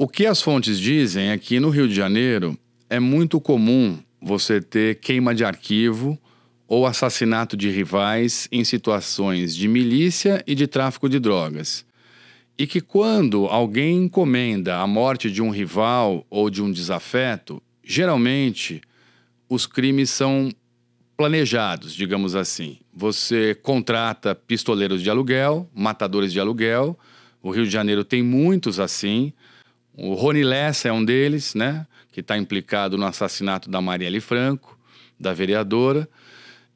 O que as fontes dizem é que no Rio de Janeiro é muito comum você ter queima de arquivo ou assassinato de rivais em situações de milícia e de tráfico de drogas. E que quando alguém encomenda a morte de um rival ou de um desafeto, geralmente os crimes são planejados, digamos assim. Você contrata pistoleiros de aluguel, matadores de aluguel. O Rio de Janeiro tem muitos assim. O Rony Lessa é um deles, né? Que está implicado no assassinato da Marielle Franco, da vereadora.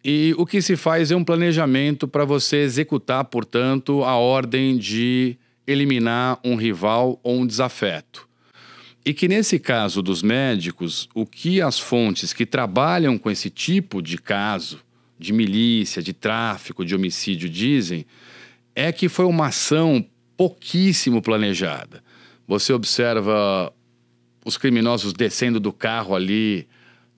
E o que se faz é um planejamento para você executar, portanto, a ordem de eliminar um rival ou um desafeto. E que nesse caso dos médicos, o que as fontes que trabalham com esse tipo de caso, de milícia, de tráfico, de homicídio dizem, é que foi uma ação pouquíssimo planejada você observa os criminosos descendo do carro ali,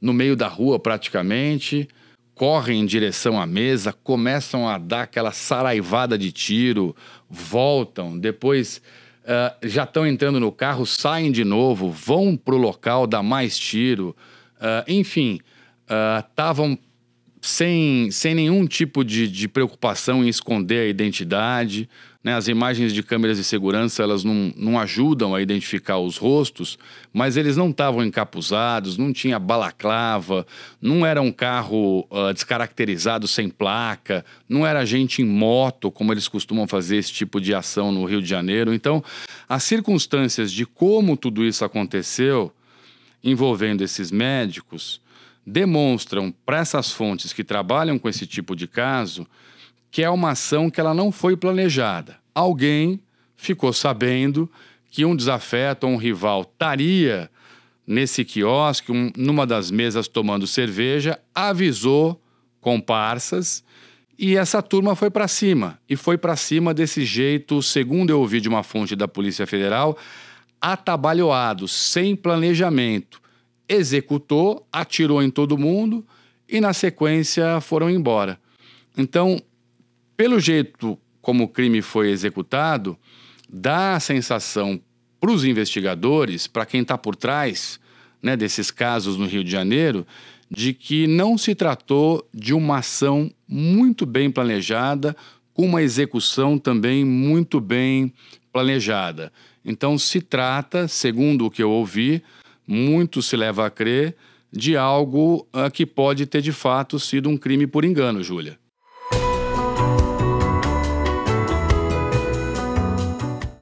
no meio da rua praticamente, correm em direção à mesa, começam a dar aquela saraivada de tiro, voltam, depois uh, já estão entrando no carro, saem de novo, vão para o local, dá mais tiro. Uh, enfim, estavam eh, uh, sem, sem nenhum tipo de, de preocupação em esconder a identidade. Né? As imagens de câmeras de segurança elas não, não ajudam a identificar os rostos, mas eles não estavam encapuzados, não tinha balaclava, não era um carro uh, descaracterizado sem placa, não era gente em moto, como eles costumam fazer esse tipo de ação no Rio de Janeiro. Então, as circunstâncias de como tudo isso aconteceu envolvendo esses médicos demonstram para essas fontes que trabalham com esse tipo de caso que é uma ação que ela não foi planejada. Alguém ficou sabendo que um desafeto ou um rival estaria nesse quiosque, um, numa das mesas tomando cerveja, avisou comparsas e essa turma foi para cima. E foi para cima desse jeito, segundo eu ouvi de uma fonte da Polícia Federal, atabalhoado, sem planejamento executou, atirou em todo mundo e, na sequência, foram embora. Então, pelo jeito como o crime foi executado, dá a sensação para os investigadores, para quem está por trás né, desses casos no Rio de Janeiro, de que não se tratou de uma ação muito bem planejada, com uma execução também muito bem planejada. Então, se trata, segundo o que eu ouvi, muito se leva a crer, de algo uh, que pode ter de fato sido um crime por engano, Júlia.